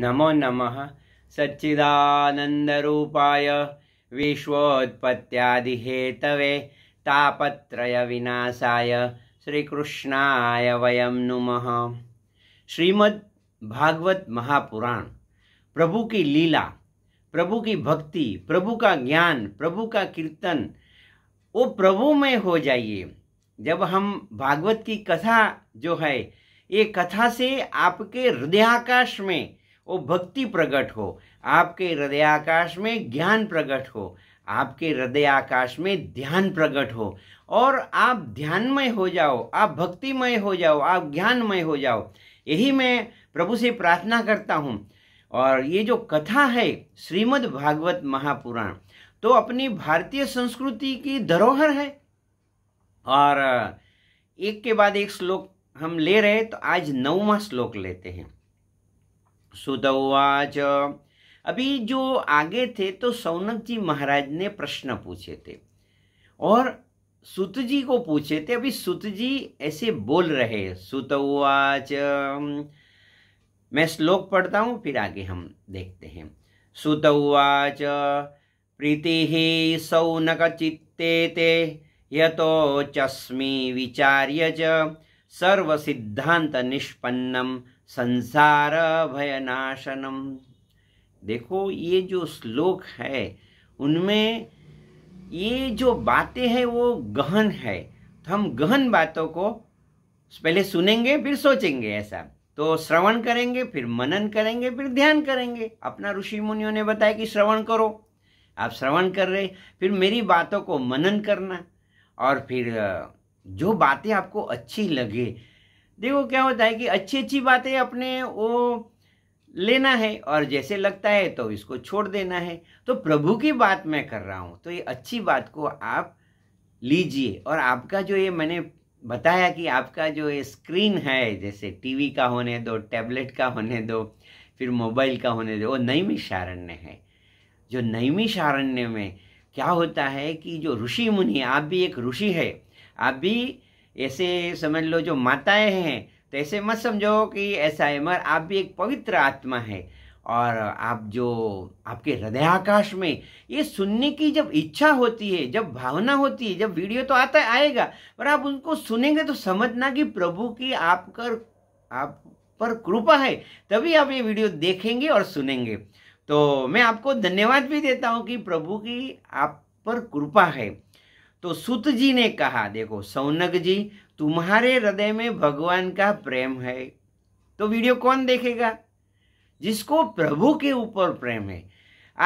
नमो नमः सच्चिदानन्दरूपाय तापत्रय तापत्रयविनाशाय श्रीकृष्णाय वयं नुमः श्रीमद् भागवत महापुराण प्रभु की लीला प्रभु की भक्ति प्रभु का ज्ञान प्रभु का कीर्तन वो प्रभु में हो जाइए जब हम भागवत की कथा जो है ये कथा से आपके हृदयाकाश में वो भक्ति प्रकट हो आपके हृदय आकाश में ज्ञान प्रकट हो आपके हृदय आकाश में ध्यान प्रकट हो और आप ध्यानमय हो जाओ आप भक्तिमय हो जाओ आप ज्ञानमय हो जाओ यही मैं प्रभु से प्रार्थना करता हूँ और ये जो कथा है श्रीमद् भागवत महापुराण तो अपनी भारतीय संस्कृति की धरोहर है और एक के बाद एक श्लोक हम ले रहे तो आज नौवा श्लोक लेते हैं सुत उवाच अभी जो आगे थे तो सौनक जी महाराज ने प्रश्न पूछे थे और सुत जी को पूछे थे अभी सुत जी ऐसे बोल रहे सुत उवाच मैं श्लोक पढ़ता हूँ फिर आगे हम देखते हैं सुत उवाच प्रीति सौनक चित्ते ते यतो चस्मी विचार्य सर्व सिद्धांत निष्पन्नम संसार भयनाशनम देखो ये जो श्लोक है उनमें ये जो बातें हैं वो गहन है तो हम गहन बातों को पहले सुनेंगे फिर सोचेंगे ऐसा तो श्रवण करेंगे फिर मनन करेंगे फिर ध्यान करेंगे अपना ऋषि मुनियों ने बताया कि श्रवण करो आप श्रवण कर रहे फिर मेरी बातों को मनन करना और फिर जो बातें आपको अच्छी लगे देखो क्या होता है कि अच्छी अच्छी बातें अपने वो लेना है और जैसे लगता है तो इसको छोड़ देना है तो प्रभु की बात मैं कर रहा हूँ तो ये अच्छी बात को आप लीजिए और आपका जो ये मैंने बताया कि आपका जो ये स्क्रीन है जैसे टीवी का होने दो टैबलेट का होने दो फिर मोबाइल का होने दो वो शारण्य है जो शारण्य में क्या होता है कि जो ऋषि मुनि आप भी एक ऋषि है आप भी ऐसे समझ लो जो माताएं हैं तो ऐसे मत समझो कि ऐसा है मगर आप भी एक पवित्र आत्मा है और आप जो आपके हृदयाकाश में ये सुनने की जब इच्छा होती है जब भावना होती है जब वीडियो तो आता आएगा पर आप उनको सुनेंगे तो समझना कि प्रभु की आप कर आप पर कृपा है तभी आप ये वीडियो देखेंगे और सुनेंगे तो मैं आपको धन्यवाद भी देता हूँ कि प्रभु की आप पर कृपा है तो सुत जी ने कहा देखो सौनक जी तुम्हारे हृदय में भगवान का प्रेम है तो वीडियो कौन देखेगा जिसको प्रभु के ऊपर प्रेम है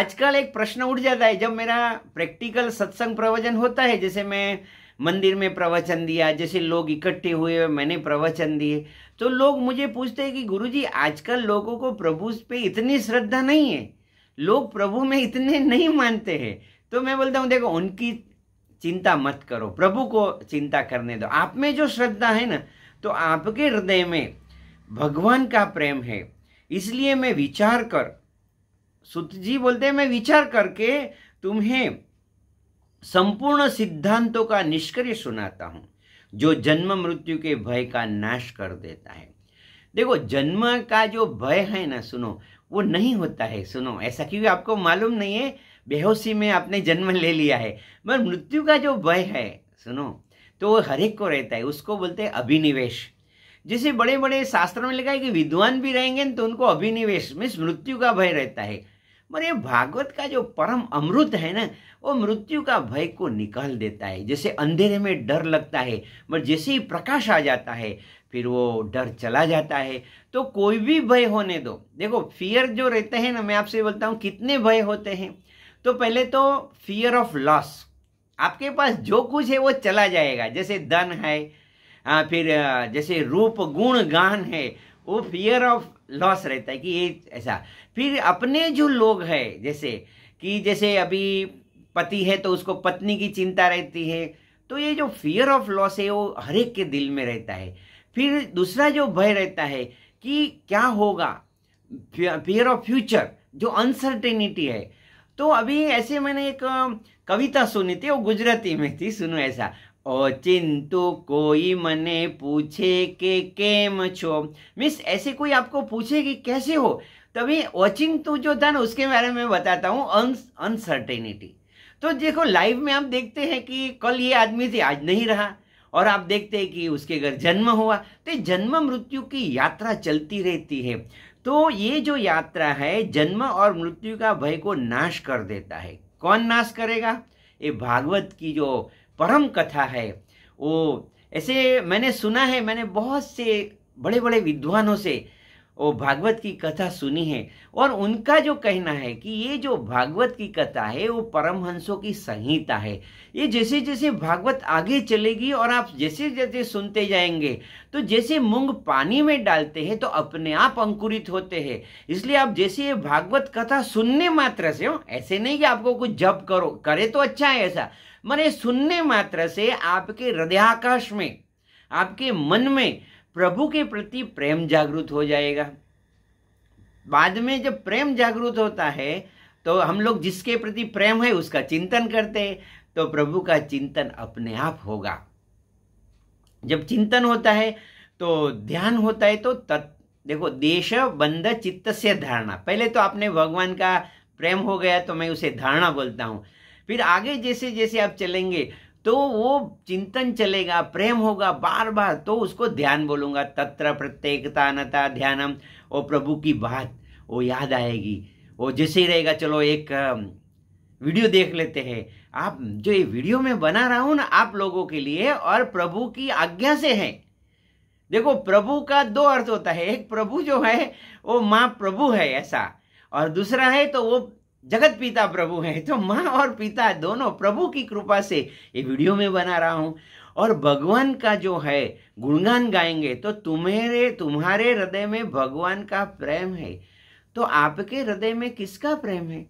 आजकल एक प्रश्न उठ जाता है जब मेरा प्रैक्टिकल सत्संग प्रवचन होता है जैसे मैं मंदिर में प्रवचन दिया जैसे लोग इकट्ठे हुए मैंने प्रवचन दिए तो लोग मुझे पूछते हैं कि गुरु जी आजकल लोगों को प्रभु पे इतनी श्रद्धा नहीं है लोग प्रभु में इतने नहीं मानते हैं तो मैं बोलता हूँ देखो उनकी चिंता मत करो प्रभु को चिंता करने दो आप में जो श्रद्धा है ना तो आपके हृदय में भगवान का प्रेम है इसलिए मैं विचार कर सुत जी बोलते हैं मैं विचार करके तुम्हें संपूर्ण सिद्धांतों का निष्कर्ष सुनाता हूं जो जन्म मृत्यु के भय का नाश कर देता है देखो जन्म का जो भय है ना सुनो वो नहीं होता है सुनो ऐसा क्योंकि आपको मालूम नहीं है बेहोशी में आपने जन्म ले लिया है मगर मृत्यु का जो भय है सुनो तो वो हर एक को रहता है उसको बोलते हैं अभिनिवेश जैसे बड़े बड़े शास्त्रों में लिखा है कि विद्वान भी रहेंगे तो उनको अभिनिवेश मीन्स मृत्यु का भय रहता है मगर ये भागवत का जो परम अमृत है ना वो मृत्यु का भय को निकाल देता है जैसे अंधेरे में डर लगता है मगर जैसे ही प्रकाश आ जाता है फिर वो डर चला जाता है तो कोई भी भय होने दो देखो फियर जो रहते हैं ना मैं आपसे बोलता हूँ कितने भय होते हैं तो पहले तो फियर ऑफ लॉस आपके पास जो कुछ है वो चला जाएगा जैसे धन है आ, फिर जैसे रूप गुण गान है वो फियर ऑफ लॉस रहता है कि ये ऐसा फिर अपने जो लोग हैं जैसे कि जैसे अभी पति है तो उसको पत्नी की चिंता रहती है तो ये जो फियर ऑफ लॉस है वो हर एक के दिल में रहता है फिर दूसरा जो भय रहता है कि क्या होगा फियर ऑफ फ्यूचर जो अनसर्टेनिटी है तो अभी ऐसे मैंने एक कविता सुनी थी वो गुजराती में थी सुनो ऐसा चिंतु कोई मने पूछे के केम छो मीन्स ऐसे कोई आपको पूछे कि कैसे हो तभी ઓચિંતુ जो था ना उसके बारे में बताता हूँ अनसर्टेनिटी तो देखो लाइव में आप देखते हैं कि कल ये आदमी थे आज नहीं रहा और आप देखते हैं कि उसके घर जन्म हुआ तो जन्म मृत्यु की यात्रा चलती रहती है तो ये जो यात्रा है जन्म और मृत्यु का भय को नाश कर देता है कौन नाश करेगा ये भागवत की जो परम कथा है वो ऐसे मैंने सुना है मैंने बहुत से बड़े बड़े विद्वानों से वो भागवत की कथा सुनी है और उनका जो कहना है कि ये जो भागवत की कथा है वो परमहंसों की संहिता है ये जैसे जैसे भागवत आगे चलेगी और आप जैसे जैसे सुनते जाएंगे तो जैसे मूंग पानी में डालते हैं तो अपने आप अंकुरित होते हैं इसलिए आप जैसे ये भागवत कथा सुनने मात्र से हो हाँ, ऐसे नहीं कि आपको कुछ जब करो करे तो अच्छा है ऐसा मैंने सुनने मात्र से आपके हृदयाकाश में आपके मन में प्रभु के प्रति प्रेम जागृत हो जाएगा बाद में जब प्रेम जागृत होता है तो हम लोग जिसके प्रति प्रेम है उसका चिंतन करते हैं तो प्रभु का चिंतन अपने आप होगा जब चिंतन होता है तो ध्यान होता है तो तत् देखो देश बंध चित्त से धारणा पहले तो आपने भगवान का प्रेम हो गया तो मैं उसे धारणा बोलता हूं फिर आगे जैसे जैसे आप चलेंगे तो वो चिंतन चलेगा प्रेम होगा बार बार तो उसको ध्यान बोलूंगा तत्र प्रत्येकता नता ध्यानम वो प्रभु की बात वो याद आएगी वो जैसे ही रहेगा चलो एक वीडियो देख लेते हैं आप जो ये वीडियो में बना रहा हूं ना आप लोगों के लिए और प्रभु की आज्ञा से है देखो प्रभु का दो अर्थ होता है एक प्रभु जो है वो माँ प्रभु है ऐसा और दूसरा है तो वो जगत पिता प्रभु हैं तो माँ और पिता दोनों प्रभु की कृपा से ये वीडियो में बना रहा हूँ और भगवान का जो है गुणगान गाएंगे तो तुम्हारे तुम्हारे हृदय में भगवान का प्रेम है तो आपके हृदय में किसका प्रेम है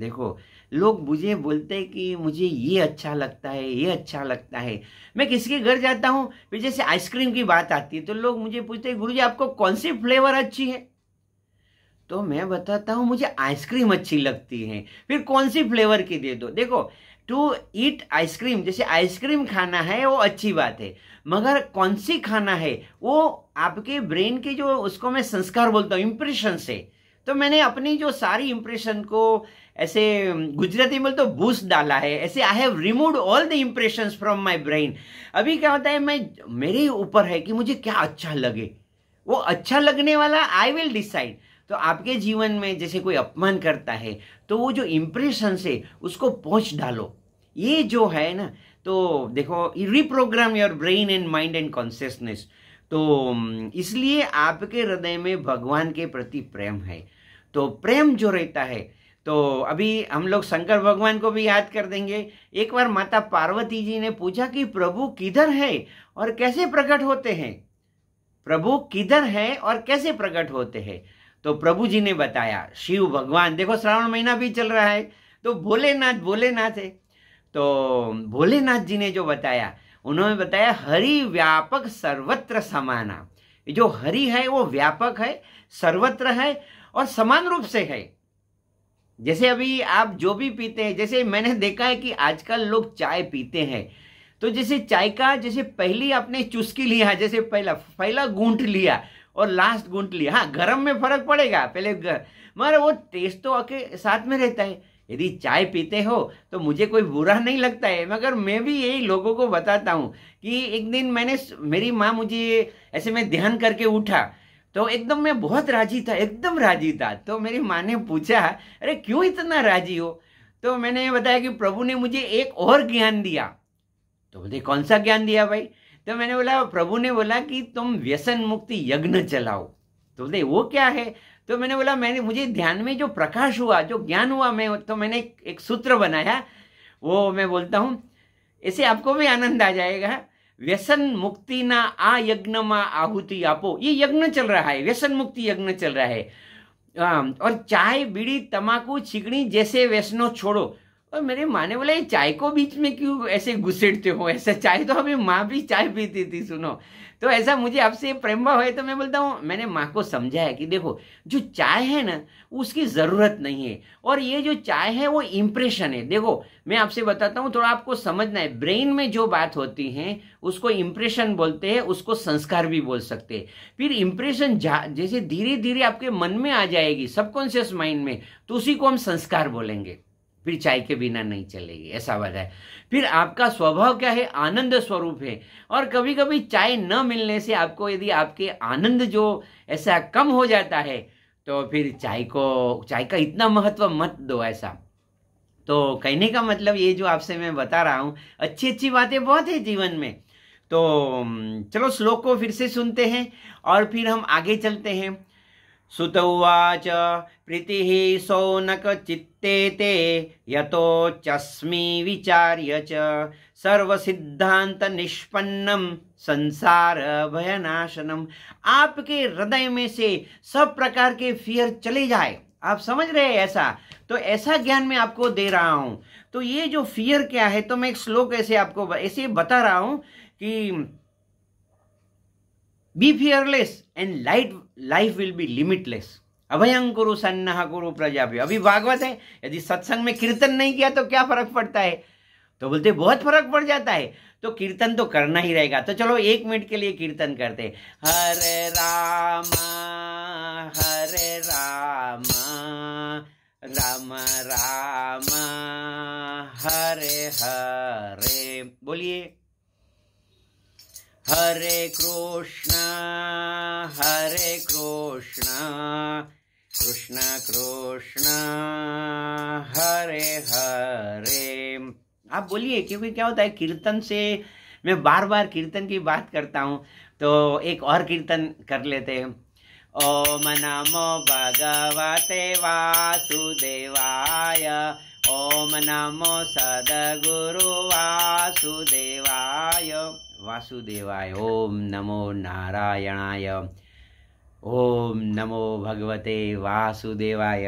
देखो लोग मुझे बोलते कि मुझे ये अच्छा लगता है ये अच्छा लगता है मैं किसके घर जाता हूँ फिर जैसे आइसक्रीम की बात आती है तो लोग मुझे पूछते हैं गुरु जी आपको कौन सी फ्लेवर अच्छी है तो मैं बताता हूँ मुझे आइसक्रीम अच्छी लगती है फिर कौन सी फ्लेवर की दे दो देखो टू ईट आइसक्रीम जैसे आइसक्रीम खाना है वो अच्छी बात है मगर कौन सी खाना है वो आपके ब्रेन के जो उसको मैं संस्कार बोलता हूँ इम्प्रेशन से तो मैंने अपनी जो सारी इम्प्रेशन को ऐसे गुजराती में तो बूस डाला है ऐसे I have remove all the impression from my brain अभी क्या होता है मैं मेरे ऊपर है कि मुझे क्या अच्छा लगे वो अच्छा लगने वाला आई विल डिसाइड तो आपके जीवन में जैसे कोई अपमान करता है तो वो जो इम्प्रेशन से उसको पहुँच डालो ये जो है ना तो देखो reprogram your brain and mind and consciousness तो इसलिए आपके हृदय में भगवान के प्रति प्रेम है तो प्रेम जो रहता है तो अभी हम लोग शंकर भगवान को भी याद कर देंगे एक बार माता पार्वती जी ने पूछा कि प्रभु किधर है और कैसे प्रकट होते हैं प्रभु किधर है और कैसे प्रकट होते हैं तो प्रभु जी ने बताया शिव भगवान देखो श्रावण महीना भी चल रहा है तो भोलेनाथ भोलेनाथ है तो भोलेनाथ जी ने जो बताया उन्होंने बताया हरि व्यापक सर्वत्र समाना जो हरि है वो व्यापक है सर्वत्र है और समान रूप से है जैसे अभी आप जो भी पीते हैं जैसे मैंने देखा है कि आजकल लोग चाय पीते हैं तो जैसे चाय का जैसे पहली आपने चुस्की लिया जैसे पहला पहला गूंठ लिया और लास्ट गूंट लिया हाँ गर्म में फर्क पड़ेगा पहले मगर वो टेस्ट तो आके साथ में रहता है यदि चाय पीते हो तो मुझे कोई बुरा नहीं लगता है मगर मैं भी यही लोगों को बताता हूँ कि एक दिन मैंने मेरी माँ मुझे ऐसे में ध्यान करके उठा तो एकदम मैं बहुत राजी था एकदम राजी था तो मेरी माँ ने पूछा अरे क्यों इतना राजी हो तो मैंने बताया कि प्रभु ने मुझे एक और ज्ञान दिया तो बोलते कौन सा ज्ञान दिया भाई तो मैंने बोला प्रभु ने बोला कि तुम व्यसन मुक्ति यज्ञ चलाओ तो बोले वो क्या है तो मैंने बोला मैंने मुझे ध्यान में जो प्रकाश हुआ जो ज्ञान हुआ मैं तो मैंने एक सूत्र बनाया वो मैं बोलता हूँ ऐसे आपको भी आनंद आ जाएगा व्यसन मुक्ति ना आ यज्ञ मा आहुति आपो ये यज्ञ चल रहा है व्यसन मुक्ति यज्ञ चल रहा है और चाय बीड़ी तमाकू चिकनी जैसे व्यसनों छोड़ो और मेरे माँ ने बोला ये चाय को बीच में क्यों ऐसे घुसेड़ते हो ऐसा चाय तो हमें माँ भी चाय पीती थी सुनो तो ऐसा मुझे आपसे प्रेम भाव है तो मैं बोलता हूँ मैंने माँ को समझाया कि देखो जो चाय है ना उसकी ज़रूरत नहीं है और ये जो चाय है वो इम्प्रेशन है देखो मैं आपसे बताता हूँ थोड़ा आपको समझना है ब्रेन में जो बात होती है उसको इम्प्रेशन बोलते हैं उसको संस्कार भी बोल सकते हैं फिर इम्प्रेशन जैसे धीरे धीरे आपके मन में आ जाएगी सबकॉन्शियस माइंड में तो उसी को हम संस्कार बोलेंगे फिर चाय के बिना नहीं चलेगी ऐसा वजह है फिर आपका स्वभाव क्या है आनंद स्वरूप है और कभी कभी चाय न मिलने से आपको यदि आपके आनंद जो ऐसा कम हो जाता है तो फिर चाय को चाय का इतना महत्व मत दो ऐसा तो कहने का मतलब ये जो आपसे मैं बता रहा हूँ अच्छी अच्छी बातें बहुत है जीवन में तो चलो श्लोक को फिर से सुनते हैं और फिर हम आगे चलते हैं सुत उवाच सौनक चित्ते ते यतोचस्मि विचार्य निष्पन्नम संसार भयनाशनम आपके हृदय में से सब प्रकार के फियर चले जाए आप समझ रहे हैं ऐसा तो ऐसा ज्ञान मैं आपको दे रहा हूं तो ये जो फियर क्या है तो मैं एक श्लोक ऐसे आपको ऐसे बता रहा हूं कि be fearless and light life will be limitless अभयं गुरु सन्नह गुरु प्रजापि अभी भागवत है यदि सत्संग में कीर्तन नहीं किया तो क्या फर्क पड़ता है तो बोलते बहुत फर्क पड़ जाता है तो कीर्तन तो करना ही रहेगा तो चलो एक मिनट के लिए कीर्तन करते हरे राम हरे राम राम राम हरे हरे बोलिए हरे कृष्ण हरे कृष्ण कृष्ण कृष्ण हरे हरे आप बोलिए क्योंकि क्या होता है कीर्तन से मैं बार बार कीर्तन की बात करता हूँ तो एक और कीर्तन कर लेते हैं ओम नमो भगवते वासुदेवाय ओम नमो सदगुरु वासुदेवाय वासुदेवाय ओम नमो नारायणाय ओम नमो भगवते वासुदेवाय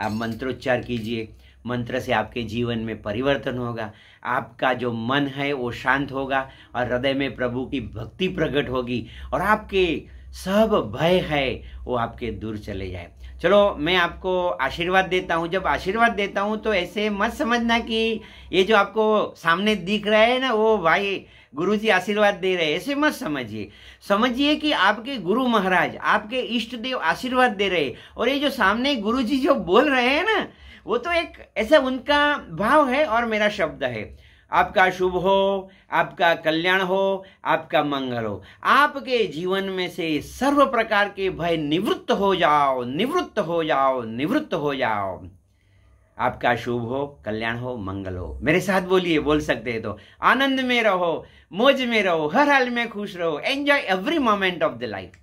आप मंत्रोच्चार कीजिए मंत्र से आपके जीवन में परिवर्तन होगा आपका जो मन है वो शांत होगा और हृदय में प्रभु की भक्ति प्रकट होगी और आपके सब भय है वो आपके दूर चले जाए चलो मैं आपको आशीर्वाद देता हूँ जब आशीर्वाद देता हूँ तो ऐसे मत समझना कि ये जो आपको सामने दिख रहा है ना वो भाई गुरु जी आशीर्वाद दे रहे ऐसे मत समझिए समझिए कि आपके गुरु महाराज आपके इष्ट देव आशीर्वाद दे रहे और ये जो सामने गुरु जी जो बोल रहे हैं ना वो तो एक ऐसा उनका भाव है और मेरा शब्द है आपका शुभ हो आपका कल्याण हो आपका मंगल हो आपके जीवन में से सर्व प्रकार के भय निवृत्त हो जाओ निवृत्त हो जाओ निवृत्त हो जाओ आपका शुभ हो कल्याण हो मंगल हो मेरे साथ बोलिए बोल सकते हैं तो आनंद में रहो मौज में रहो हर हाल में खुश रहो enjoy every moment of the life